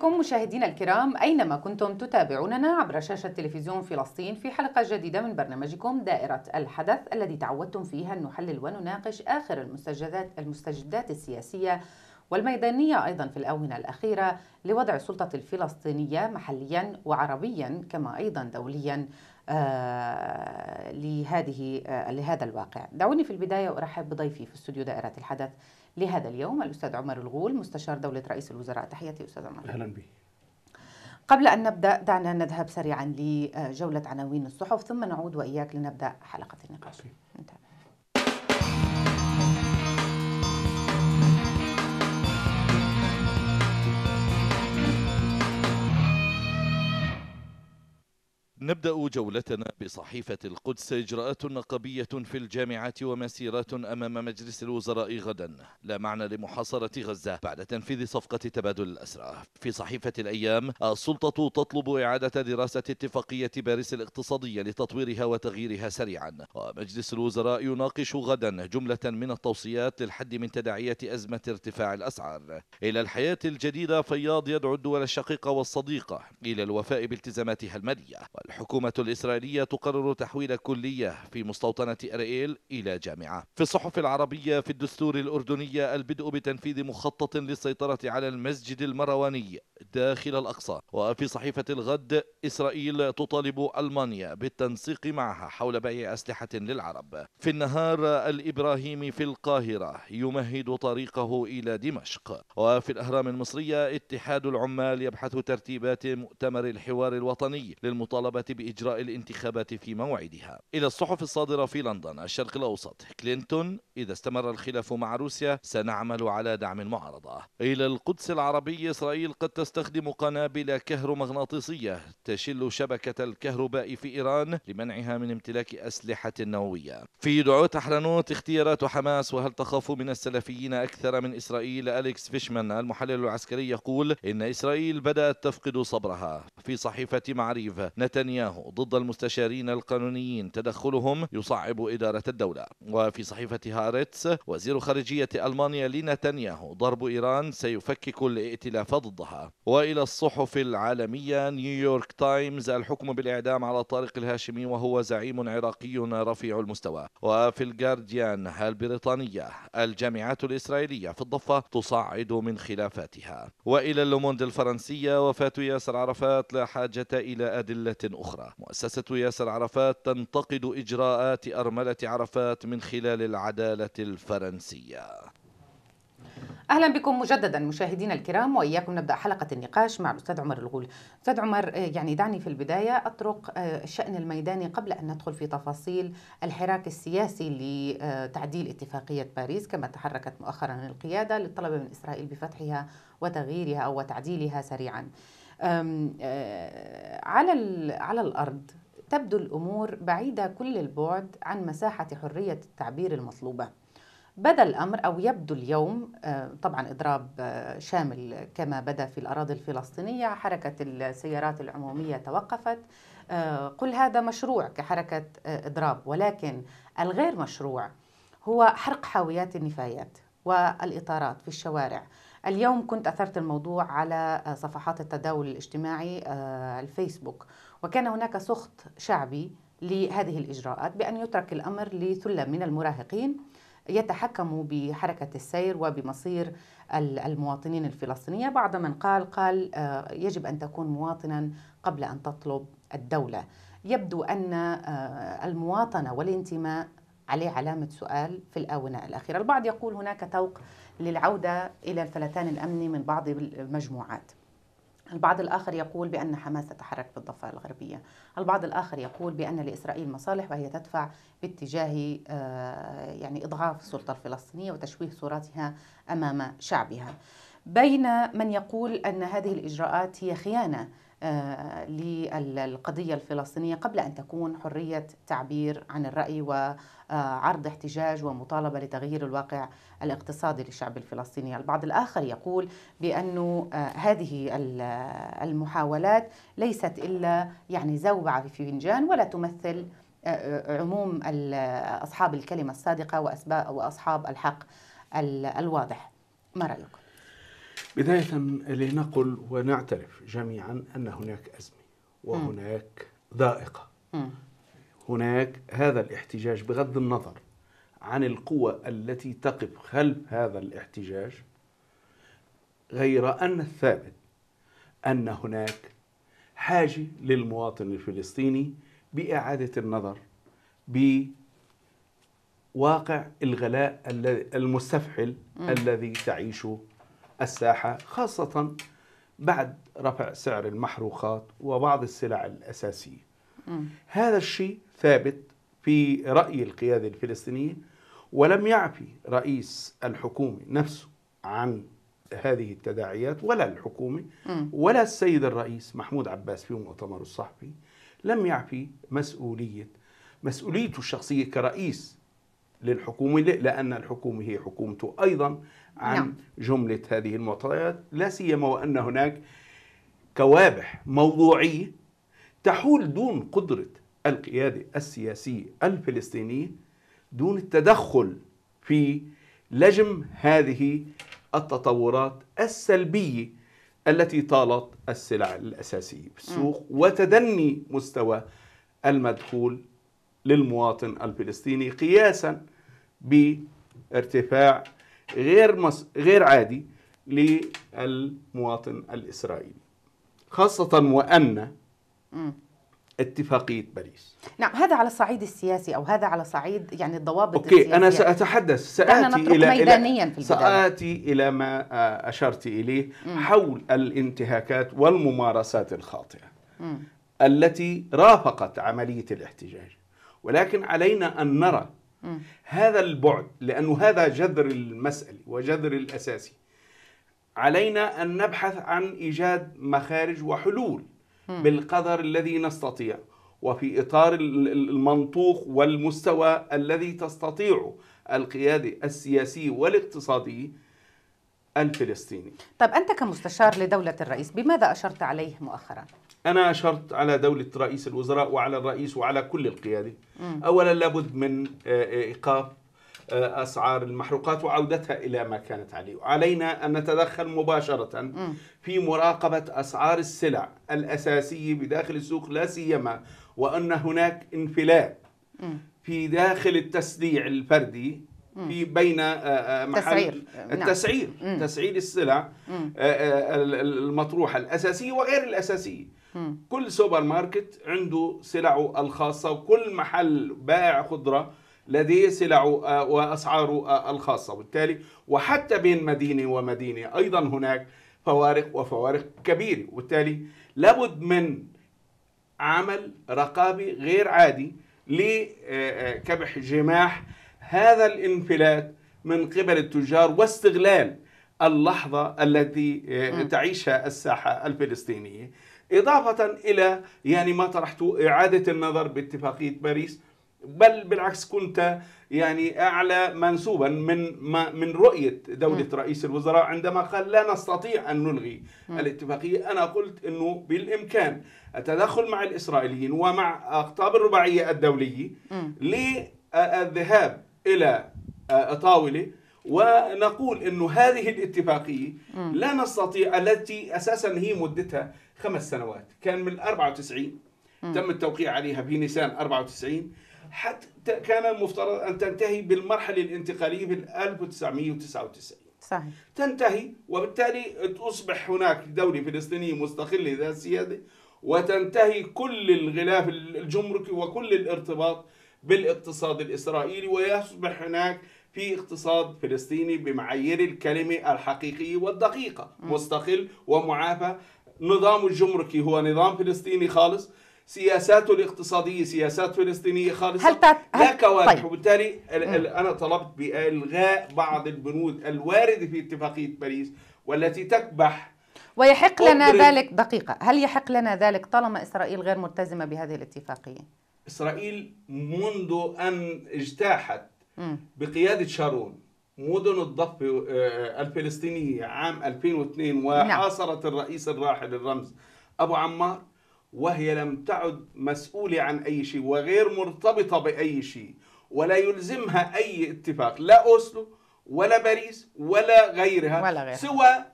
بكم مشاهدينا الكرام أينما كنتم تتابعوننا عبر شاشة تلفزيون فلسطين في حلقة جديدة من برنامجكم دائرة الحدث الذي تعودتم فيها أن نحلل ونناقش آخر المستجدات, المستجدات السياسية والميدانية أيضا في الآونة الأخيرة لوضع السلطة الفلسطينية محليا وعربيا كما أيضا دوليا آه، لهذه آه، لهذا الواقع دعوني في البداية ارحب بضيفي في استوديو دائرة الحدث لهذا اليوم الأستاذ عمر الغول مستشار دولة رئيس الوزراء تحياتي أستاذ عمر أهلا بك قبل أن نبدأ دعنا نذهب سريعا لجولة عناوين الصحف ثم نعود وإياك لنبدأ حلقة النقاش نتابع نبدأ جولتنا بصحيفة القدس إجراءات نقابية في الجامعات ومسيرات أمام مجلس الوزراء غدا لا معنى لمحاصرة غزة بعد تنفيذ صفقة تبادل الأسرى في صحيفة الأيام السلطة تطلب إعادة دراسة اتفاقية باريس الاقتصادية لتطويرها وتغييرها سريعا ومجلس الوزراء يناقش غدا جملة من التوصيات للحد من تداعيات أزمة ارتفاع الأسعار إلى الحياة الجديدة فياض يدعو الدول الشقيقة والصديقة إلى الوفاء بالتزاماتها المالية الحكومة الإسرائيلية تقرر تحويل كلية في مستوطنة أرييل إلى جامعة في الصحف العربية في الدستور الأردنية البدء بتنفيذ مخطط للسيطرة على المسجد المرواني داخل الأقصى وفي صحيفة الغد إسرائيل تطالب ألمانيا بالتنسيق معها حول بيع أسلحة للعرب في النهار الإبراهيمي في القاهرة يمهد طريقه إلى دمشق وفي الأهرام المصرية اتحاد العمال يبحث ترتيبات مؤتمر الحوار الوطني للمطالبة بإجراء الانتخابات في موعدها إلى الصحف الصادرة في لندن الشرق الأوسط كلينتون إذا استمر الخلاف مع روسيا سنعمل على دعم المعارضة إلى القدس العربي إسرائيل قد تستخدم قنابل كهرومغناطيسية تشل شبكة الكهرباء في إيران لمنعها من امتلاك أسلحة نووية في دعوة تحرنوت اختيارات حماس وهل تخاف من السلفيين أكثر من إسرائيل أليكس فيشمان المحلل العسكري يقول إن إسرائيل بدأت تفقد صبرها في صحيفة معريف نتنياهو ضد المستشارين القانونيين تدخلهم يصعب إدارة الدولة وفي صحيفة هارتس وزير خارجية ألمانيا لنتنياهو ضرب إيران سيفكك الائتلاف ضدها والى الصحف العالميه نيويورك تايمز الحكم بالاعدام على طارق الهاشمي وهو زعيم عراقي رفيع المستوى وفي الجارديان البريطانيه الجامعات الاسرائيليه في الضفه تصعد من خلافاتها والى اللوموند الفرنسيه وفاه ياسر عرفات لا حاجه الى ادله اخرى مؤسسه ياسر عرفات تنتقد اجراءات ارمله عرفات من خلال العداله الفرنسيه اهلا بكم مجددا مشاهدينا الكرام واياكم نبدا حلقه النقاش مع الاستاذ عمر الغول. استاذ عمر آه، يعني دعني في البدايه اطرق آه، الشان الميداني قبل ان ندخل في تفاصيل الحراك السياسي لتعديل اتفاقيه باريس كما تحركت مؤخرا القياده للطلب من اسرائيل بفتحها وتغييرها او تعديلها سريعا. آه، على على الارض تبدو الامور بعيده كل البعد عن مساحه حريه التعبير المطلوبه. بدا الامر او يبدو اليوم آه، طبعا اضراب آه، شامل كما بدا في الاراضي الفلسطينيه حركه السيارات العموميه توقفت آه، قل هذا مشروع كحركه اضراب ولكن الغير مشروع هو حرق حاويات النفايات والاطارات في الشوارع اليوم كنت اثرت الموضوع على صفحات التداول الاجتماعي الفيسبوك وكان هناك سخط شعبي لهذه الاجراءات بان يترك الامر لثله من المراهقين يتحكم بحركة السير وبمصير المواطنين الفلسطينيين بعض من قال قال آه، يجب أن تكون مواطنا قبل أن تطلب الدولة يبدو أن آه، المواطنة والانتماء عليه علامة سؤال في الآونة الأخيرة البعض يقول هناك توق للعودة إلى الفلتان الأمني من بعض المجموعات البعض الآخر يقول بأن حماس تتحرك في الضفة الغربية البعض الآخر يقول بأن لإسرائيل مصالح وهي تدفع باتجاه آه، يعني إضعاف السلطة الفلسطينية وتشويه صورتها أمام شعبها بين من يقول أن هذه الإجراءات هي خيانة آه، للقضية الفلسطينية قبل أن تكون حرية تعبير عن الرأي وعرض آه، احتجاج ومطالبة لتغيير الواقع الاقتصادي للشعب الفلسطيني البعض الآخر يقول بأن آه، هذه المحاولات ليست إلا يعني زوبعة في فنجان ولا تمثل عموم أصحاب الكلمة الصادقة وأصحاب الحق الواضح ما رأيك؟ بداية لنقل ونعترف جميعا أن هناك أزمة وهناك ضائقة هناك هذا الاحتجاج بغض النظر عن القوى التي تقف خلف هذا الاحتجاج غير أن الثابت أن هناك حاجة للمواطن الفلسطيني بإعادة النظر بواقع الغلاء المستفحل الذي تعيشه الساحة خاصة بعد رفع سعر المحروقات وبعض السلع الأساسية م. هذا الشيء ثابت في رأي القيادة الفلسطينية ولم يعفي رئيس الحكومة نفسه عن هذه التداعيات ولا الحكومة ولا السيد الرئيس محمود عباس في مؤتمره الصحفي لم يعفي مسؤولية مسؤوليته الشخصية كرئيس للحكومة لأن الحكومة هي حكومته أيضا عن نعم. جملة هذه المعطيات لا سيما وأن هناك كوابح موضوعية تحول دون قدرة القيادة السياسية الفلسطينية دون التدخل في لجم هذه التطورات السلبية التي طالت السلع الأساسية في السوق وتدني مستوى المدخول للمواطن الفلسطيني قياسا بارتفاع غير مص... غير عادي للمواطن الاسرائيلي خاصه وان اتفاقيه باريس نعم هذا على الصعيد السياسي او هذا على صعيد يعني الضوابط اوكي السياسية. انا ساتحدث ساتي الى ميدانيا في ساتي الى ما آه، اشرت اليه مم. حول الانتهاكات والممارسات الخاطئه مم. التي رافقت عمليه الاحتجاج ولكن علينا ان نرى هذا البعد لأنه هذا جذر المسألة وجذر الأساسي علينا أن نبحث عن إيجاد مخارج وحلول بالقدر الذي نستطيع وفي إطار المنطوق والمستوى الذي تستطيعه القيادة السياسيه والاقتصاديه الفلسطيني طب أنت كمستشار لدولة الرئيس بماذا أشرت عليه مؤخراً؟ أنا أشرت على دولة رئيس الوزراء وعلى الرئيس وعلى كل القيادة أولا لابد من آه، آه، إيقاف آه، أسعار المحروقات وعودتها إلى ما كانت عليه علينا أن نتدخل مباشرة في مراقبة أسعار السلع الأساسية بداخل السوق لا سيما وأن هناك انفلات في داخل التسليع الفردي في بين محل التسعير نعم. تسعير السلع المطروحه الاساسيه وغير الاساسيه كل سوبر ماركت عنده سلعه الخاصه وكل محل بائع خضره لديه سلعه آه، واسعاره آه، الخاصه وبالتالي وحتى بين مدينه ومدينه ايضا هناك فوارق وفوارق كبيره وبالتالي لابد من عمل رقابي غير عادي لكبح آه، جماح هذا الانفلات من قبل التجار واستغلال اللحظه التي تعيشها الساحه الفلسطينيه إضافة إلى يعني ما طرحته إعادة النظر باتفاقية باريس بل بالعكس كنت يعني اعلى منسوبا من ما من رؤيه دوله م. رئيس الوزراء عندما قال لا نستطيع ان نلغي م. الاتفاقيه انا قلت انه بالامكان التدخل مع الاسرائيليين ومع اقطاب الرباعيه الدوليه للذهاب الى آه، طاوله ونقول انه هذه الاتفاقيه م. لا نستطيع التي اساسا هي مدتها خمس سنوات كان من 94 تم التوقيع عليها في نيسان 94 حتى كان المفترض ان تنتهي بالمرحله الانتقاليه في 1999 صحيح تنتهي وبالتالي تصبح هناك دولة فلسطينية مستقلة ذات سيادة وتنتهي كل الغلاف الجمركي وكل الارتباط بالاقتصاد الإسرائيلي ويصبح هناك في اقتصاد فلسطيني بمعايير الكلمة الحقيقية والدقيقة مستقل ومعافى نظامه الجمركي هو نظام فلسطيني خالص سياساته الاقتصادية سياسات فلسطينية خالصة هل تات... هل... لا كوادح طيب. وبالتالي ال... ال... أنا طلبت بإلغاء بعض البنود الواردة في اتفاقية باريس والتي تكبح ويحق لنا ذلك دقيقة هل يحق لنا ذلك طالما إسرائيل غير ملتزمة بهذه الاتفاقية؟ إسرائيل منذ أن اجتاحت بقيادة شارون مدن الضفة آه، الفلسطينية عام 2002 وحاصرت نعم. الرئيس الراحل الرمز أبو عمار وهي لم تعد مسؤولة عن أي شيء وغير مرتبطة بأي شيء ولا يلزمها أي اتفاق لا أوسلو ولا باريس ولا غيرها, ولا غيرها. سوى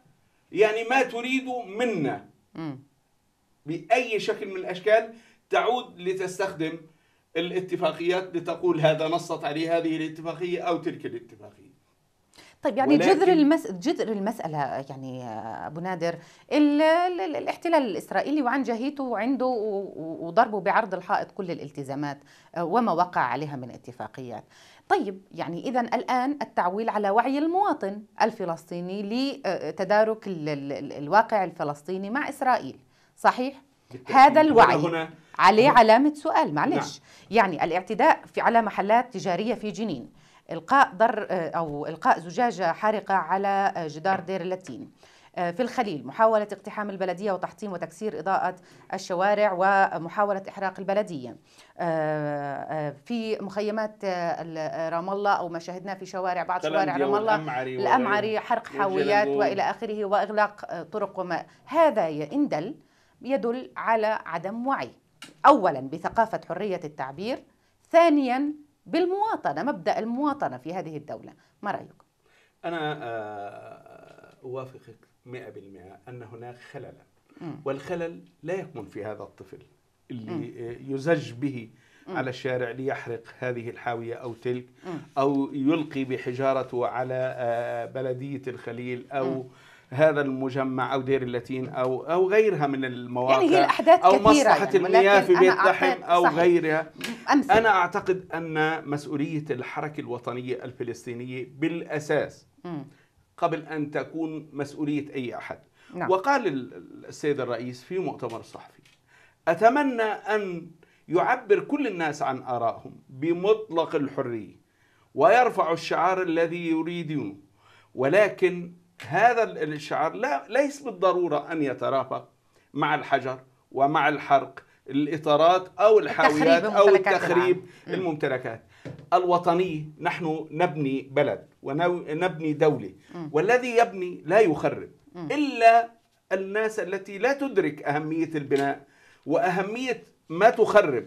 يعني ما تريد منا بأي شكل من الأشكال تعود لتستخدم الاتفاقيات لتقول هذا نصت عليه هذه الاتفاقية أو تلك الاتفاقية طيب يعني جذر المس... جذر المساله يعني ابو نادر ال... ال... الاحتلال الاسرائيلي وعن جهيته وعنده وضربه بعرض الحائط كل الالتزامات آه، وما وقع عليها من اتفاقيات طيب يعني اذا الان التعويل على وعي المواطن الفلسطيني لتدارك آه، ال... ال... الواقع الفلسطيني مع اسرائيل صحيح هذا الوعي هنا عليه علامة سؤال معلش نعم. يعني الاعتداء في على محلات تجارية في جنين إلقاء ضر أو إلقاء زجاجة حارقة على جدار دير اللاتين آه، في الخليل محاولة اقتحام البلدية وتحطيم وتكسير إضاءة الشوارع ومحاولة إحراق البلدية آه، آه، في مخيمات رام الله أو ما شاهدناه في شوارع بعض شوارع رام الله الأمعري حرق حاويات وإلى آخره وإغلاق طرق وما هذا يندل يدل على عدم وعي أولا بثقافة حرية التعبير ثانيا بالمواطنة مبدأ المواطنة في هذه الدولة ما رايك أنا آه، أوافقك 100% أن هناك خللا والخلل لا يكمن في هذا الطفل اللي م. آه، يزج به م. على الشارع ليحرق هذه الحاوية أو تلك م. أو يلقي بحجارته على آه، بلدية الخليل أو م. هذا المجمع او دير اللاتين او او غيرها من المواقع يعني هي الاحداث او كثيرة مصلحه يعني المياه في بيت لحم او صحيح. غيرها أمثل. انا اعتقد ان مسؤوليه الحركه الوطنيه الفلسطينيه بالاساس م. قبل ان تكون مسؤوليه اي احد نعم. وقال السيد الرئيس في مؤتمر صحفي اتمنى ان يعبر كل الناس عن ارائهم بمطلق الحريه ويرفع الشعار الذي يريدونه ولكن هذا الشعر لا ليس بالضرورة أن يترافق مع الحجر ومع الحرق الإطارات أو الحاويات أو التخريب الممتلكات الوطنية نحن نبني بلد ونبني دولة والذي يبني لا يخرب إلا الناس التي لا تدرك أهمية البناء وأهمية ما تخرب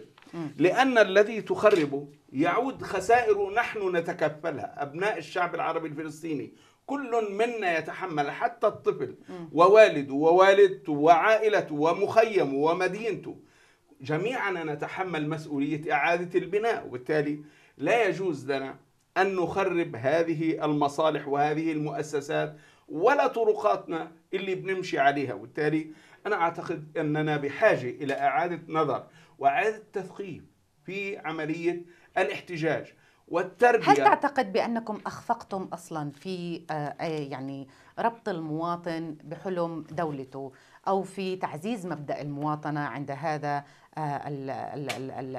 لأن الذي تخربه يعود خسائر نحن نتكفلها أبناء الشعب العربي الفلسطيني كل منا يتحمل حتى الطفل ووالده ووالدته وعائلته ومخيمه ومدينته جميعنا نتحمل مسؤولية إعادة البناء وبالتالي لا يجوز لنا أن نخرب هذه المصالح وهذه المؤسسات ولا طرقاتنا اللي بنمشي عليها وبالتالي أنا أعتقد أننا بحاجة إلى إعادة نظر وإعادة تثقيف في عملية الاحتجاج والتربية هل تعتقد بأنكم أخفقتم أصلا في آه، آه، يعني ربط المواطن بحلم دولته أو في تعزيز مبدأ المواطنة عند هذا آه،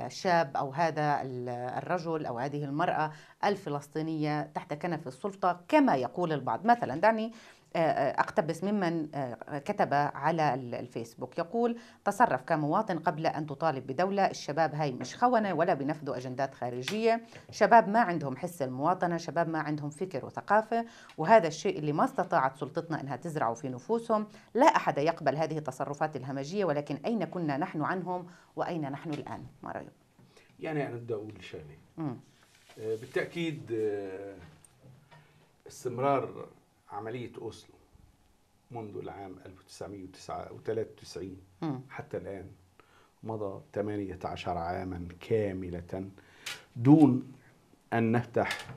الشاب أو هذا الرجل أو هذه المرأة الفلسطينية تحت كنف السلطة كما يقول البعض مثلا دعني آه، آه، أقتبس ممن آه، كتب على الفيسبوك يقول تصرف كمواطن قبل أن تطالب بدولة الشباب هاي مش خونة ولا بنفذوا أجندات خارجية شباب ما عندهم حس المواطنة شباب ما عندهم فكر وثقافة وهذا الشيء اللي ما استطاعت سلطتنا أنها تزرعه في نفوسهم لا أحد يقبل هذه التصرفات الهمجية ولكن أين كنا نحن عنهم وأين نحن الآن ما رأيك؟ يعني أنا بدي أقول شغلة بالتأكيد استمرار عملية أوسلو منذ العام 1993 حتى الآن مضى 18 عاما كاملة دون أن نفتح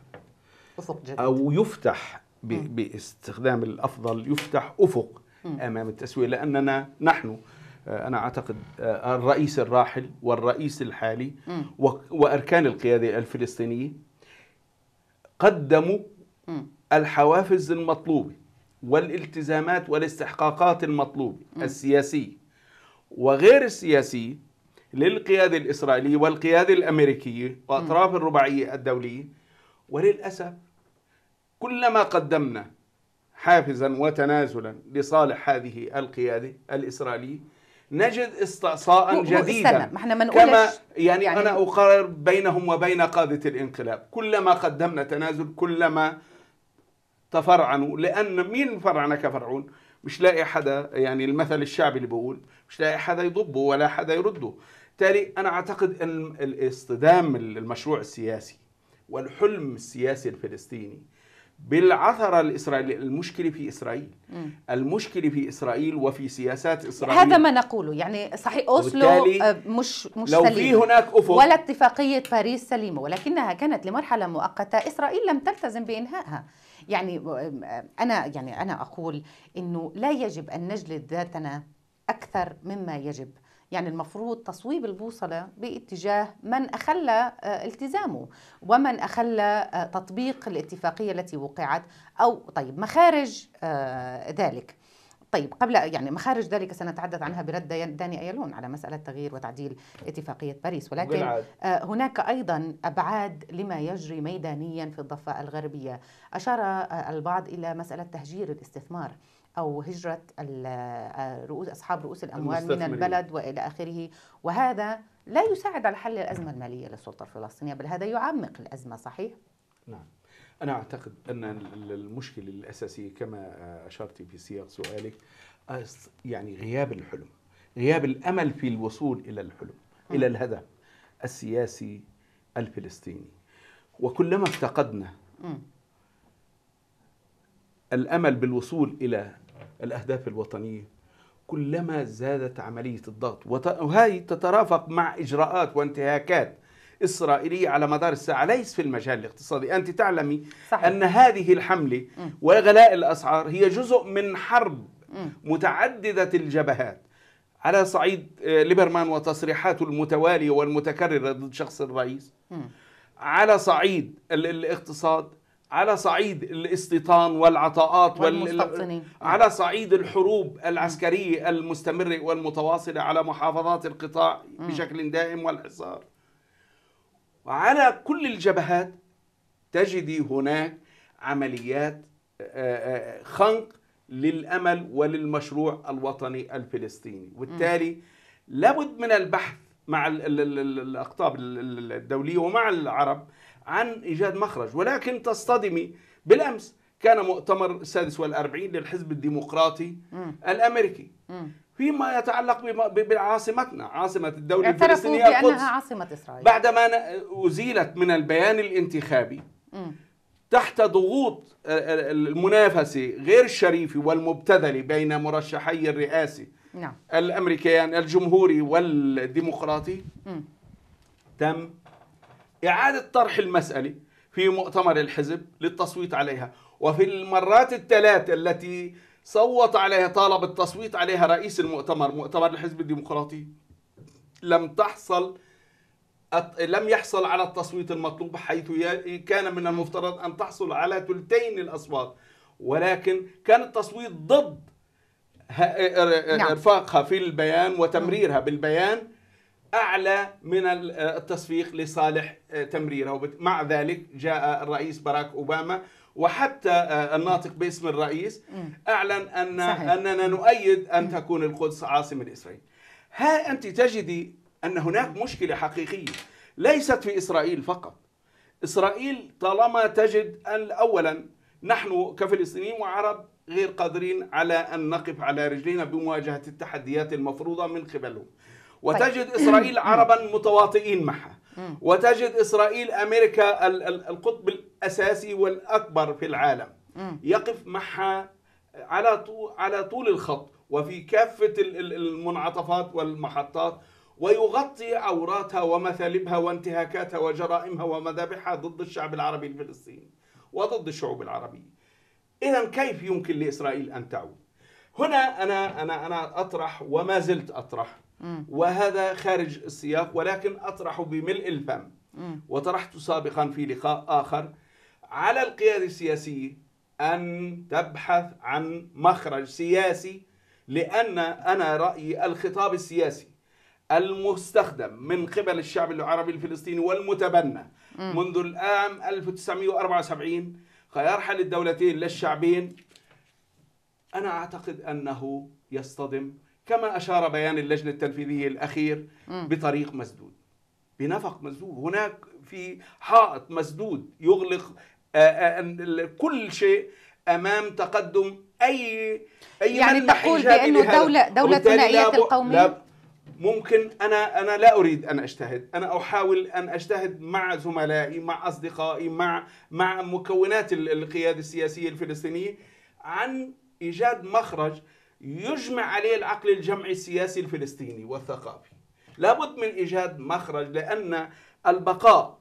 أو يفتح باستخدام الأفضل يفتح أفق أمام التسوية لأننا نحن آه، أنا أعتقد آه، الرئيس الراحل والرئيس الحالي وأركان القيادة الفلسطينية قدموا الحوافز المطلوبة والالتزامات والاستحقاقات المطلوبة السياسية وغير السياسية للقيادة الإسرائيلية والقيادة الأمريكية وأطراف الرباعية الدولية وللأسف كلما قدمنا حافزا وتنازلا لصالح هذه القيادة الإسرائيلية نجد استعصاء جديدا ما احنا ما كما يعني, يعني انا اقرر بينهم وبين قاده الانقلاب كلما قدمنا تنازل كلما تفرعنوا لان مين فرعنك فرعون مش لاقي حدا يعني المثل الشعبي اللي بيقول مش لاقي حدا يضبه ولا حدا يرده بالتالي انا اعتقد ان الاصطدام المشروع السياسي والحلم السياسي الفلسطيني بالعثرة الإسرائيلية المشكلة في إسرائيل م. المشكلة في إسرائيل وفي سياسات إسرائيل هذا ما نقوله يعني صحيح أوسلو آه، مش مش لو سليم في هناك أفق ولا اتفاقية باريس سليمة ولكنها كانت لمرحلة مؤقتة إسرائيل لم تلتزم بإنهائها يعني انا يعني انا اقول انه لا يجب ان نجلد ذاتنا اكثر مما يجب يعني المفروض تصويب البوصلة باتجاه من أخلى التزامه ومن أخلى تطبيق الاتفاقية التي وقعت أو طيب مخارج ذلك طيب قبل يعني مخارج ذلك سنتحدث عنها برد داني ايلون على مساله تغيير وتعديل اتفاقيه باريس ولكن بالعاد. آه، هناك ايضا ابعاد لما يجري ميدانيا في الضفه الغربيه اشار آه، البعض الى مساله تهجير الاستثمار أو هجرة آه، رؤوس أصحاب رؤوس الأموال من البلد وإلى آخره وهذا لا يساعد على حل الأزمة المالية للسلطة الفلسطينية بل هذا يعمق الأزمة صحيح؟ نعم أنا أعتقد أن المشكلة الأساسية كما أشرت في سياق سؤالك يعني غياب الحلم غياب الأمل في الوصول إلى الحلم إلى الهدف السياسي الفلسطيني وكلما افتقدنا الأمل بالوصول إلى الأهداف الوطنية كلما زادت عملية الضغط وهذه تترافق مع إجراءات وانتهاكات إسرائيلية على مدار الساعة ليس في المجال الاقتصادي أنت تعلمي صحيح. أن هذه الحملة وغلاء الأسعار هي جزء من حرب متعددة الجبهات على صعيد آه، ليبرمان وتصريحاته المتوالية والمتكررة ضد شخص الرئيس على صعيد الاقتصاد على صعيد الاستيطان والعطاءات وال... على صعيد الحروب العسكرية المستمرة والمتواصلة على محافظات القطاع بشكل دائم والحصار وعلى كل الجبهات تجدي هناك عمليات آه، آه، آه، خنق للامل وللمشروع الوطني الفلسطيني وبالتالي لابد من البحث مع الاقطاب الدوليه ومع العرب عن ايجاد مخرج ولكن تصطدمي بالامس كان مؤتمر السادس والأربعين للحزب الديمقراطي الامريكي فيما يتعلق بعاصمتنا عاصمة الدولة الفلسطينية القدس بأنها عاصمة إسرائيل بعدما أزيلت من البيان الانتخابي م. تحت ضغوط آه، آه، المنافسة غير الشريفة والمبتذلة بين مرشحي الرئاسة نعم. الأمريكيان الجمهوري والديمقراطي م. تم إعادة طرح المسألة في مؤتمر الحزب للتصويت عليها وفي المرات الثلاث التي صوت عليها طالب التصويت عليها رئيس المؤتمر مؤتمر الحزب الديمقراطي لم تحصل لم يحصل على التصويت المطلوب حيث كان من المفترض أن تحصل على ثلثين الأصوات ولكن كان التصويت ضد آه، آه، آه، نعم. إرفاقها في البيان وتمريرها بالبيان أعلى من التصفيق لصالح تمريرها مع ذلك جاء الرئيس باراك أوباما وحتى آه، الناطق باسم الرئيس اعلن ان صحيح. اننا نؤيد ان تكون القدس عاصمه لاسرائيل. ها انت تجدي ان هناك مشكله حقيقيه ليست في اسرائيل فقط. اسرائيل طالما تجد ان اولا نحن كفلسطينيين وعرب غير قادرين على ان نقف على رجلينا بمواجهه التحديات المفروضه من قبلهم. طيب. وتجد اسرائيل عربا متواطئين معها. وتجد إسرائيل أمريكا القطب الأساسي والأكبر في العالم يقف معها على طول على طول الخط وفي كافة المنعطفات والمحطات ويغطي عوراتها ومثالبها وانتهاكاتها وجرائمها ومذابحها ضد الشعب العربي الفلسطيني وضد الشعوب العربية إذا كيف يمكن لإسرائيل أن تعود؟ هنا أنا أنا أنا أطرح وما زلت أطرح وهذا خارج السياق ولكن أطرح بملء الفم وطرحت سابقا في لقاء آخر على القيادة السياسية أن تبحث عن مخرج سياسي لأن أنا رأيي الخطاب السياسي المستخدم من قبل الشعب العربي الفلسطيني والمتبنى منذ العام 1974 خيارها للدولتين للشعبين أنا أعتقد أنه يصطدم كما أشار بيان اللجنة التنفيذية الأخير بطريق مسدود بنفق مسدود هناك في حائط مسدود يغلق آه، آه، كل شيء امام تقدم اي اي يعني تقول بانه دوله دوله ثنائيه القوميه لا ممكن انا انا لا اريد ان اجتهد انا احاول ان اجتهد مع زملائي مع اصدقائي مع مع مكونات القياده السياسيه الفلسطينيه عن ايجاد مخرج يجمع عليه العقل الجمعي السياسي الفلسطيني والثقافي لابد من إيجاد مخرج لأن البقاء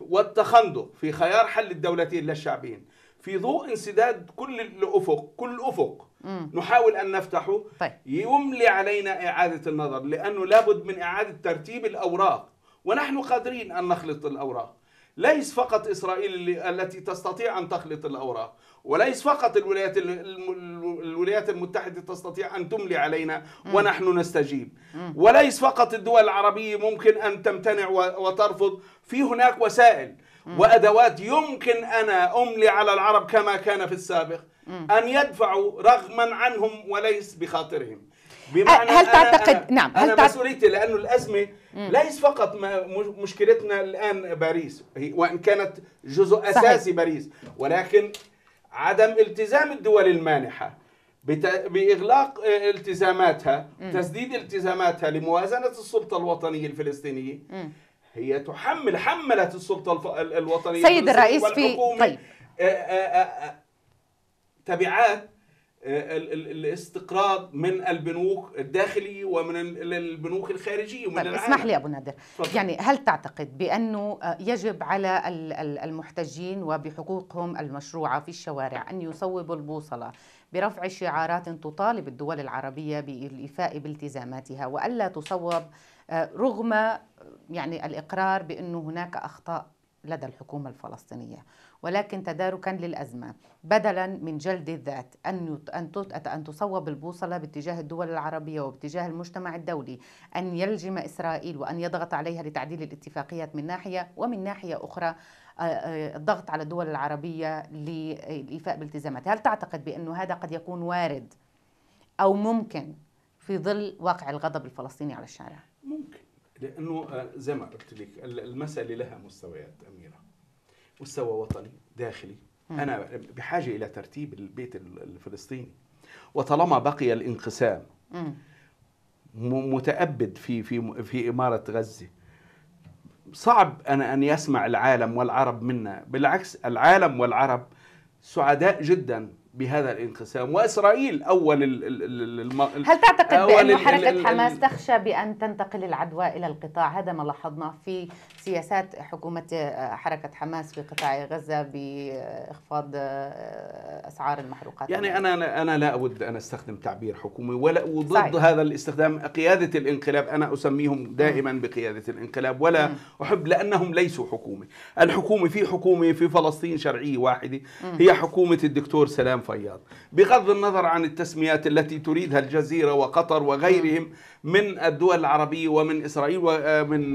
والتخندق في خيار حل الدولتين للشعبين في ضوء انسداد كل الأفق كل أفق مم. نحاول أن نفتحه طيب. يملي علينا إعادة النظر لأنه لابد من إعادة ترتيب الأوراق ونحن قادرين أن نخلط الأوراق ليس فقط إسرائيل التي تستطيع أن تخلط الأوراق وليس فقط الولايات الولايات المتحدة تستطيع أن تملي علينا ونحن نستجيب وليس فقط الدول العربية ممكن أن تمتنع وترفض في هناك وسائل وأدوات يمكن أنا أملي على العرب كما كان في السابق أن يدفعوا رغما عنهم وليس بخاطرهم بمعنى هل تعتقد أنا نعم هل أنا تعت... مسؤوليتي لأنه الأزمة ليس فقط مشكلتنا الآن باريس وإن كانت جزء أساسي صحيح. باريس ولكن عدم التزام الدول المانحة بإغلاق آه، التزاماتها مم. تسديد التزاماتها لموازنة السلطة الوطنية الفلسطينية مم. هي تحمل حملت السلطة الوطنية سيد الرئيس في طيب آه، آه، تبعات آه، الاستقراض من البنوك الداخلي ومن البنوك الخارجية طيب اسمح لي أبو نادر فضل. يعني هل تعتقد بأنه آه، يجب على المحتجين وبحقوقهم المشروعة في الشوارع أن يصوبوا البوصلة برفع شعارات تطالب الدول العربية بالإيفاء بالتزاماتها وألا تصوب آه، رغم يعني الإقرار بأنه هناك أخطاء لدى الحكومة الفلسطينية ولكن تداركا للأزمة بدلا من جلد الذات أن أن تصوب البوصلة باتجاه الدول العربية وباتجاه المجتمع الدولي أن يلجم إسرائيل وأن يضغط عليها لتعديل الاتفاقيات من ناحية ومن ناحية أخرى آه، آه، الضغط على الدول العربية للإيفاء بالتزاماتها هل تعتقد بأنه هذا قد يكون وارد أو ممكن في ظل واقع الغضب الفلسطيني على الشارع؟ ممكن لأنه آه، زي ما قلت لك المسألة لها مستويات أميرة مستوى وطني داخلي انا بحاجه الى ترتيب البيت الفلسطيني وطالما بقي الانقسام متأبد في في في إمارة غزة صعب أنا أن يسمع العالم والعرب منا بالعكس العالم والعرب سعداء جدا بهذا الانقسام وإسرائيل أول الم... هل تعتقد بأن حركة حماس تخشى بأن تنتقل العدوى إلى القطاع هذا ما لاحظناه في سياسات حكومة آه، حركة حماس في قطاع غزة بإخفاض آه، آه، أسعار المحروقات يعني أنا أنا لا أود أن أستخدم تعبير حكومي ولا وضد صحيح. هذا الاستخدام قيادة الانقلاب أنا أسميهم دائما بقيادة الانقلاب ولا أحب لأنهم ليسوا حكومة الحكومة في حكومة في فلسطين شرعية واحدة هي حكومة الدكتور سلام فياض بغض النظر عن التسميات التي تريدها الجزيرة وقطر وغيرهم من الدول العربية ومن إسرائيل ومن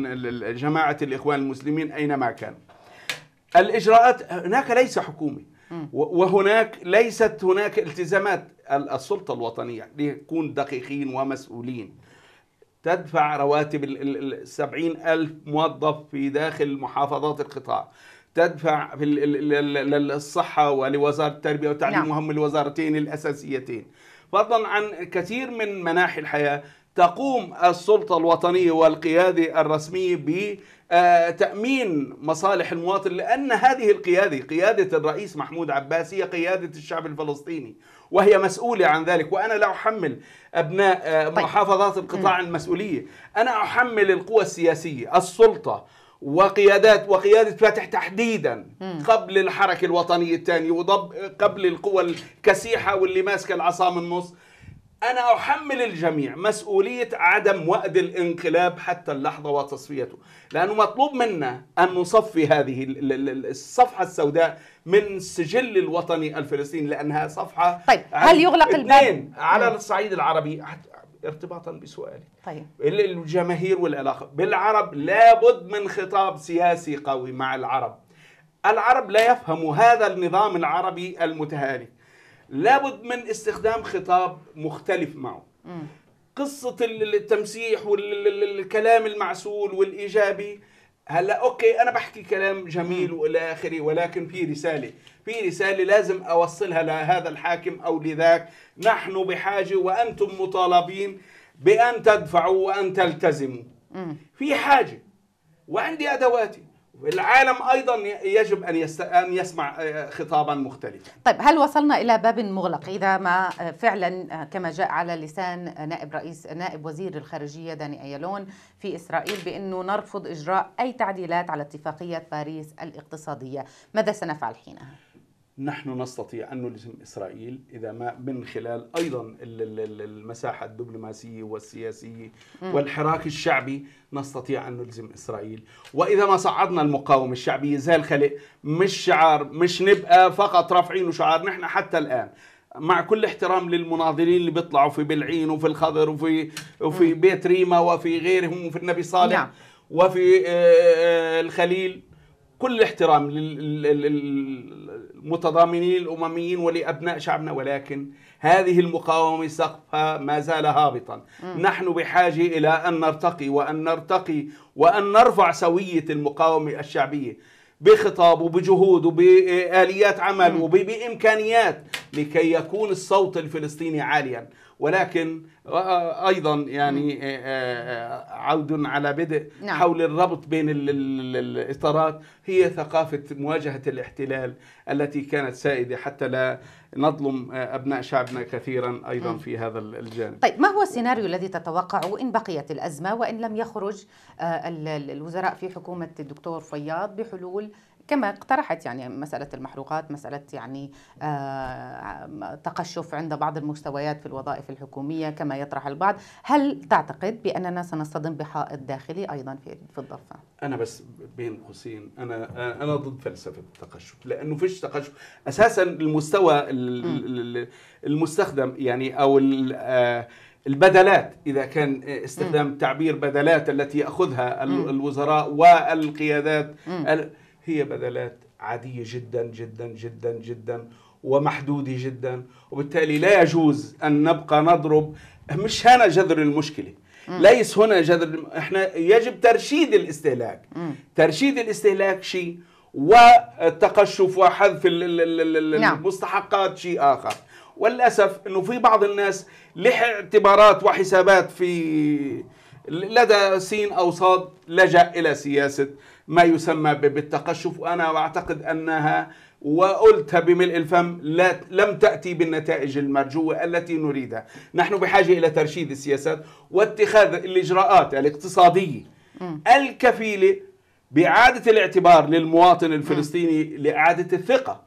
جماعة الإخوة الإخوان المسلمين أينما كانوا الإجراءات هناك ليس حكومي وهناك ليست هناك التزامات السلطة الوطنية ليكون دقيقين ومسؤولين تدفع رواتب السبعين ألف موظف في داخل محافظات القطاع تدفع في للصحة ولوزارة التربية والتعليم نعم. وهم الوزارتين الأساسيتين فضلا عن كثير من مناحي الحياة تقوم السلطة الوطنية والقيادة الرسمية بتأمين مصالح المواطن لأن هذه القيادة قيادة الرئيس محمود عباس هي قيادة الشعب الفلسطيني وهي مسؤولة عن ذلك وأنا لا أحمل أبناء طيب. محافظات القطاع المسؤولية أنا أحمل القوى السياسية السلطة وقيادات وقيادة فتح تحديدا قبل الحركة الوطنية الثانية وقبل القوى الكسيحة واللي ماسكة العصا من النص أنا أحمل الجميع مسؤولية عدم وأد الانقلاب حتى اللحظة وتصفيته لأنه مطلوب منا أن نصفي هذه الصفحة السوداء من السجل الوطني الفلسطيني لأنها صفحة طيب هل يغلق الباب؟ على الصعيد العربي ارتباطا بسؤالي طيب الجماهير والعلاقة بالعرب لابد من خطاب سياسي قوي مع العرب العرب لا يفهموا هذا النظام العربي المتهالك لابد من استخدام خطاب مختلف معه م. قصة التمسيح والكلام المعسول والإيجابي هلا اوكي انا بحكي كلام جميل والى اخره ولكن في رساله في رساله لازم اوصلها لهذا الحاكم او لذاك نحن بحاجه وانتم مطالبين بان تدفعوا وان تلتزموا في حاجه وعندي ادواتي العالم ايضا يجب ان ان يسمع آه، خطابا مختلفا. طيب هل وصلنا الى باب مغلق اذا ما آه، فعلا آه، كما جاء على لسان نائب رئيس نائب وزير الخارجيه داني ايلون في اسرائيل بانه نرفض اجراء اي تعديلات على اتفاقيه باريس الاقتصاديه، ماذا سنفعل حينها؟ نحن نستطيع أن نلزم إسرائيل إذا ما من خلال أيضا المساحة الدبلوماسية والسياسية والحراك الشعبي نستطيع أن نلزم إسرائيل وإذا ما صعدنا المقاومة الشعبية زي الخلق مش شعار مش نبقى فقط رافعين شعار نحن حتى الآن مع كل احترام للمناظرين اللي بيطلعوا في بلعين وفي الخضر وفي وفي بيت ريما وفي غيرهم وفي النبي صالح نعم. وفي آه، آه، الخليل كل الاحترام للمتضامنين الامميين ولابناء شعبنا ولكن هذه المقاومه سقفها ما زال هابطا م. نحن بحاجه الى ان نرتقي وان نرتقي وان نرفع سويه المقاومه الشعبيه بخطاب وبجهود وبآليات عمل وبإمكانيات لكي يكون الصوت الفلسطيني عاليا ولكن ايضا يعني عود على بدء نعم. حول الربط بين الاطارات هي ثقافه مواجهه الاحتلال التي كانت سائده حتى لا نظلم ابناء شعبنا كثيرا ايضا في هذا الجانب. طيب ما هو السيناريو الذي تتوقعه ان بقيت الازمه وان لم يخرج آه، الوزراء في حكومه الدكتور فياض بحلول كما اقترحت يعني مسألة المحروقات مسألة يعني آه، تقشف عند بعض المستويات في الوظائف الحكومية كما يطرح البعض هل تعتقد بأننا سنصطدم بحائط داخلي أيضا في, في الضفة؟ أنا بس بين قوسين أنا أنا ضد فلسفة التقشف لأنه فيش تقشف أساسا المستوى المستخدم يعني أو آه، البدلات اذا كان استخدام تعبير بدلات التي ياخذها الوزراء والقيادات م. هي بدلات عادية جدا جدا جدا جدا ومحدودة جدا وبالتالي لا يجوز أن نبقى نضرب مش هنا جذر المشكلة مم. ليس هنا جذر احنا يجب ترشيد الاستهلاك مم. ترشيد الاستهلاك شيء والتقشف وحذف نعم. المستحقات شيء اخر وللاسف انه في بعض الناس له اعتبارات وحسابات في لدى سين او صاد لجا الى سياسه ما يسمى بالتقشف وأنا أعتقد أنها وقلت بملء الفم لا لم تأتي بالنتائج المرجوة التي نريدها نحن بحاجة إلى ترشيد السياسات واتخاذ الإجراءات الاقتصادية الكفيلة بإعادة الاعتبار للمواطن الفلسطيني لإعادة الثقة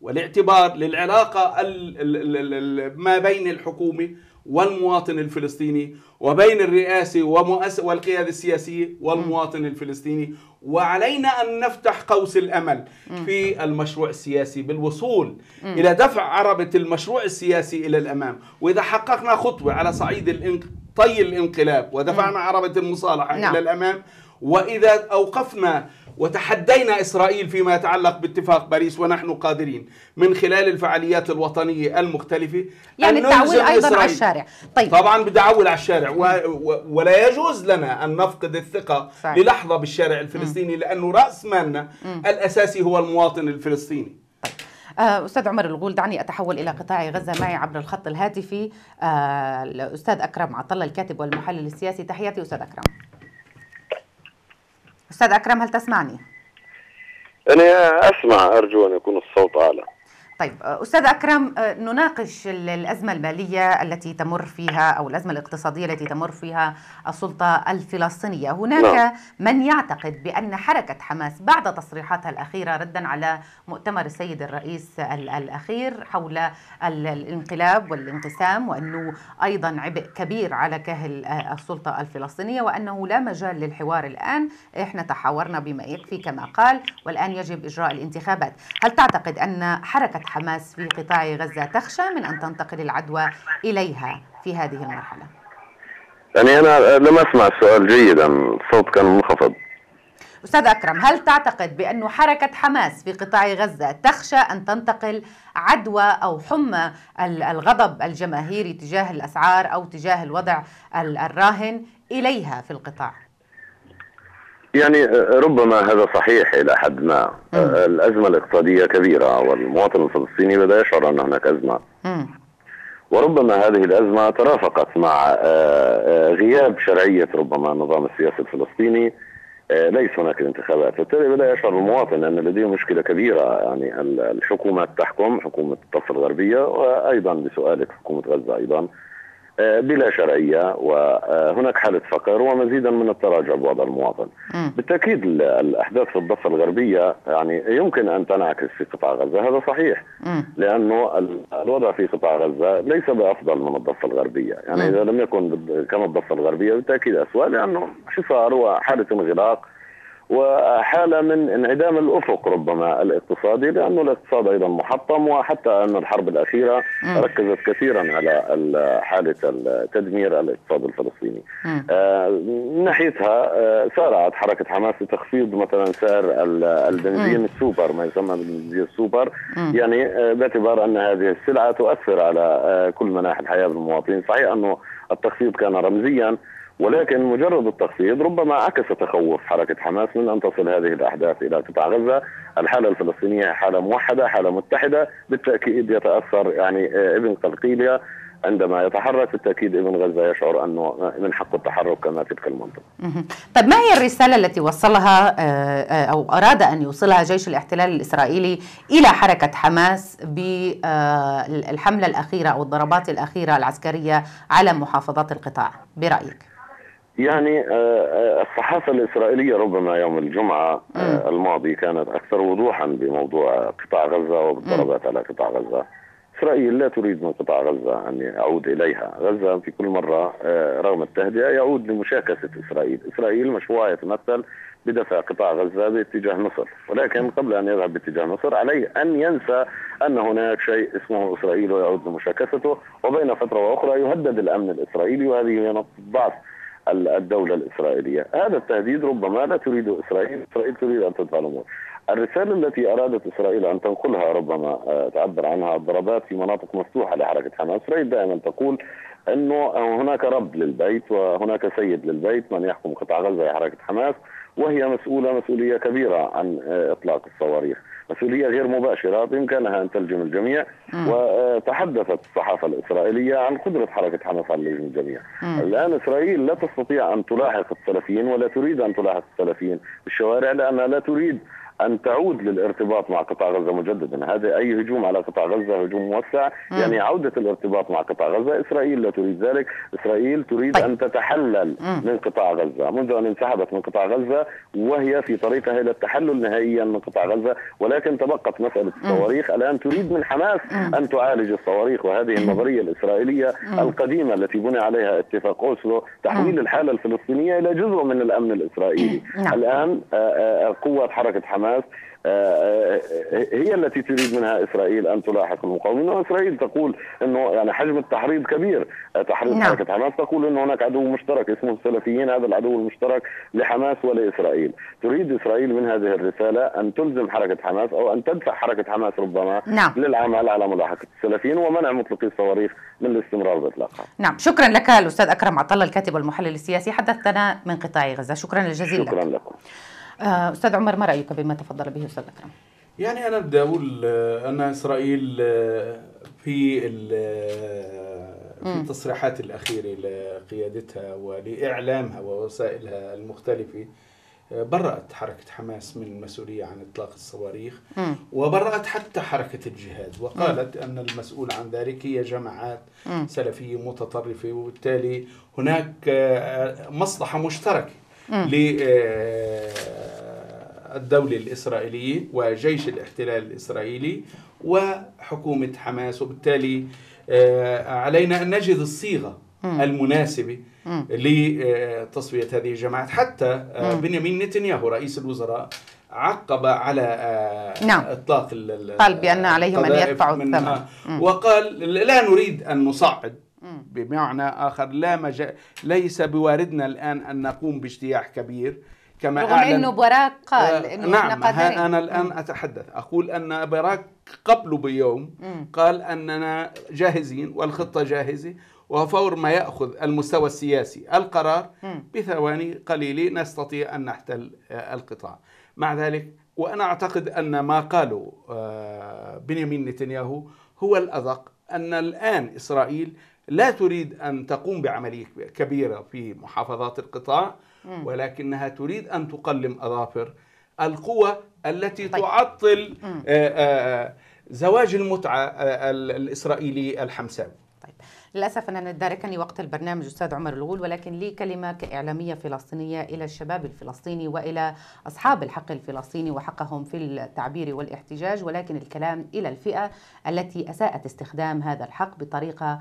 والاعتبار للعلاقة ما بين الحكومة والمواطن الفلسطيني وبين الرئاسة ومؤس والقيادة السياسية والمواطن الفلسطيني وعلينا أن نفتح قوس الأمل في المشروع السياسي بالوصول إلى دفع عربة المشروع السياسي إلى الأمام وإذا حققنا خطوة على صعيد الانق... طي الانقلاب ودفعنا عربة المصالحة نعم. إلى الأمام وإذا أوقفنا وتحدينا إسرائيل فيما يتعلق باتفاق باريس ونحن قادرين من خلال الفعاليات الوطنية المختلفة يعني التعويل أيضا إسرائيل. على الشارع طيب. طبعا بدي أعول على الشارع و... و... ولا يجوز لنا أن نفقد الثقة صحيح. للحظة بالشارع الفلسطيني م. لأنه رأس مالنا الأساسي هو المواطن الفلسطيني طيب. آه، استاذ عمر الغول دعني اتحول الى قطاع غزه معي عبر الخط الهاتفي آه، الاستاذ اكرم عطله الكاتب والمحلل السياسي تحياتي استاذ اكرم أستاذ أكرم هل تسمعني؟ أنا أسمع أرجو أن يكون الصوت أعلى طيب آه، استاذ اكرم آه، نناقش الازمه الماليه التي تمر فيها او الازمه الاقتصاديه التي تمر فيها السلطه الفلسطينيه، هناك نعم. من يعتقد بان حركه حماس بعد تصريحاتها الاخيره ردا على مؤتمر السيد الرئيس الاخير حول الانقلاب والانقسام وانه ايضا عبء كبير على كاهل آه، السلطه الفلسطينيه وانه لا مجال للحوار الان، احنا تحاورنا بما يكفي كما قال والان يجب اجراء الانتخابات، هل تعتقد ان حركه حماس في قطاع غزة تخشى من أن تنتقل العدوى إليها في هذه المرحلة؟ يعني أنا لم أسمع السؤال جيدا الصوت كان منخفض أستاذ أكرم هل تعتقد بأن حركة حماس في قطاع غزة تخشى أن تنتقل عدوى أو حمى الغضب الجماهيري تجاه الأسعار أو تجاه الوضع الراهن إليها في القطاع؟ يعني آه، ربما هذا صحيح إلى حد ما آه، الأزمة الاقتصادية كبيرة والمواطن الفلسطيني بدأ يشعر أن هناك أزمة وربما هذه الأزمة ترافقت مع آه، غياب شرعية ربما النظام السياسي الفلسطيني ليس هناك انتخابات بالتالي بدأ يشعر المواطن أن لديه مشكلة كبيرة يعني الحكومة تحكم حكومة الضفة الغربية وأيضا بسؤالك حكومة غزة أيضا بلا شرعية وهناك حالة فقر ومزيدا من التراجع بوضع المواطن بالتأكيد الأحداث في الضفة الغربية يعني يمكن أن تنعكس في قطاع غزة هذا صحيح لأنه الوضع في قطاع غزة ليس بأفضل من الضفة الغربية يعني إذا لم يكن كما الضفة الغربية بالتأكيد أسوأ لأنه حصار وحالة انغلاق وحالة من انعدام الأفق ربما الاقتصادي لأنه الاقتصاد أيضا محطم وحتى أن الحرب الأخيرة م. ركزت كثيرا على حالة تدمير الاقتصاد الفلسطيني آه من ناحيتها آه سارعت حركة حماس لتخفيض مثلا سعر البنزين السوبر ما يسمى بالبنزين السوبر م. يعني آه باعتبار أن هذه السلعة تؤثر على آه كل مناحي الحياة للمواطنين صحيح أنه التخفيض كان رمزيا ولكن مجرد التخفيض ربما عكس تخوف حركة حماس من أن تصل هذه الأحداث إلى قطاع غزة الحالة الفلسطينية حالة موحدة حالة متحدة بالتأكيد يتأثر يعني آه، ابن قلقيلية عندما يتحرك بالتاكيد ابن غزه يشعر انه من حقه التحرك كما تلك المنطقه. طيب ما هي الرساله التي وصلها آه، آه، او اراد ان يوصلها جيش الاحتلال الاسرائيلي الى حركه حماس بالحمله الاخيره او الضربات الاخيره العسكريه على محافظات القطاع برايك؟ يعني آه، آه، الصحافة الإسرائيلية ربما يوم الجمعة آه، الماضي كانت أكثر وضوحا بموضوع قطاع غزة وبالضربات على قطاع غزة إسرائيل لا تريد من قطاع غزة أن يعود إليها غزة في كل مرة رغم التهدئة يعود لمشاكسة إسرائيل إسرائيل مشروعها يتمثل بدفع قطاع غزة باتجاه مصر ولكن قبل أن يذهب باتجاه مصر عليه أن ينسى أن هناك شيء اسمه إسرائيل ويعود لمشاكسته وبين فترة وأخرى يهدد الأمن الإسرائيلي وهذه هي نقطة ضعف الدولة الإسرائيلية هذا التهديد ربما لا تريده إسرائيل إسرائيل تريد أن تدفع الرسالة التي أرادت إسرائيل أن تنقلها ربما آه، تعبر عنها الضربات في مناطق مفتوحة لحركة حماس إسرائيل دائما تقول أنه هناك رب للبيت وهناك سيد للبيت من يحكم قطاع غزة هي حركة حماس وهي مسؤولة مسؤولية كبيرة عن آه، إطلاق الصواريخ مسؤولية غير مباشرة بإمكانها أن تلجم الجميع م. وتحدثت الصحافة الإسرائيلية عن قدرة حركة حماس على لجم الجميع م. الآن إسرائيل لا تستطيع أن تلاحق السلفيين ولا تريد أن تلاحق السلفيين في الشوارع لأنها لا تريد ان تعود للارتباط مع قطاع غزه مجددا، هذا اي هجوم على قطاع غزه هجوم موسع، يعني عوده الارتباط مع قطاع غزه، اسرائيل لا تريد ذلك، اسرائيل تريد طيب. ان تتحلل من قطاع غزه، منذ ان انسحبت من قطاع غزه وهي في طريقها الى التحلل نهائيا من قطاع غزه، ولكن تبقت مساله الصواريخ، الان تريد من حماس ان تعالج الصواريخ وهذه النظريه الاسرائيليه القديمه التي بني عليها اتفاق اوسلو، تحويل الحاله الفلسطينيه الى جزء من الامن الاسرائيلي. نعم. الان آه، آه، قوه حركه حماس حماس آه، آه، آه، هي التي تريد منها اسرائيل ان تلاحق المقاومين واسرائيل تقول انه يعني حجم التحريض كبير تحريض نعم. حركه حماس تقول انه هناك عدو مشترك اسمه السلفيين هذا العدو المشترك لحماس ولاسرائيل تريد اسرائيل من هذه الرساله ان تلزم حركه حماس او ان تدفع حركه حماس ربما نعم. للعمل على ملاحقه السلفيين ومنع مطلقي الصواريخ من الاستمرار باطلاقها نعم شكرا لك الاستاذ اكرم عطله الكاتب والمحلل السياسي حدثتنا من قطاع غزه شكرا جزيلا شكرا لكم آه، استاذ عمر ما رايك بما تفضل به استاذ اكرم؟ يعني انا بدي اقول آه، ان اسرائيل آه، في في التصريحات الاخيره لقيادتها ولاعلامها ووسائلها المختلفه برأت حركة حماس من المسؤولية عن إطلاق الصواريخ وبرأت حتى حركة الجهاد وقالت أن المسؤول عن ذلك هي جماعات سلفية متطرفة وبالتالي هناك مصلحة مشتركة الدولة الإسرائيلية وجيش الاحتلال الإسرائيلي وحكومة حماس وبالتالي آه، علينا أن نجد الصيغة المناسبة لتصفية هذه الجماعات حتى آه، بنيامين نتنياهو رئيس الوزراء عقب على آه، نعم. اطلاق قال بان عليهم ان يدفعوا الثمن وقال لا نريد ان نصعد بمعنى اخر لا مجال ليس بواردنا الان ان نقوم باجتياح كبير كما رغم أعلن أنه براك قال آه إنه نعم أنا الآن أتحدث أقول أن براك قبل بيوم قال أننا جاهزين والخطة جاهزة وفور ما يأخذ المستوى السياسي القرار بثواني قليلة نستطيع أن نحتل آه، القطاع مع ذلك وأنا أعتقد أن ما قاله آه، بنيامين نتنياهو هو الأدق أن الآن إسرائيل لا تريد أن تقوم بعملية كبيرة في محافظات القطاع ولكنها تريد أن تقلم أظافر القوة التي طيب. تعطل آه، آه، آه، زواج المتعة الإسرائيلي الحمساوي طيب. للأسف أننا داركني وقت البرنامج أستاذ عمر الغول ولكن لي كلمة كإعلامية فلسطينية إلى الشباب الفلسطيني وإلى أصحاب الحق الفلسطيني وحقهم في التعبير والاحتجاج ولكن الكلام إلى الفئة التي أساءت استخدام هذا الحق بطريقة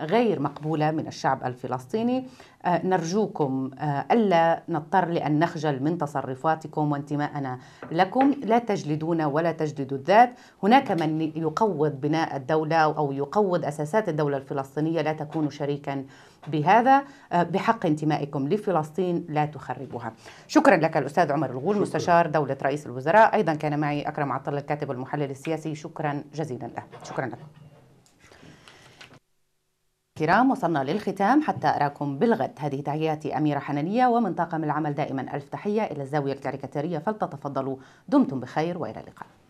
غير مقبولة من الشعب الفلسطيني آه، نرجوكم آه، ألا نضطر لأن نخجل من تصرفاتكم وانتماءنا لكم لا تجلدون ولا تجلدوا الذات هناك من يقوض بناء الدولة أو يقوض أساسات الدولة الفلسطينية لا تكونوا شريكا بهذا آه، بحق انتمائكم لفلسطين لا تخربوها شكرا لك الأستاذ عمر الغول شكرا. مستشار دولة رئيس الوزراء أيضا كان معي أكرم عطل الكاتب المحلل السياسي شكرا جزيلا له شكرا لك الكرام وصلنا للختام حتى أراكم بالغد هذه تحياتي أميرة حنانية ومن طاقم العمل دائما ألف تحية إلى الزاوية الكاريكاتيرية فلتتفضلوا دمتم بخير وإلى اللقاء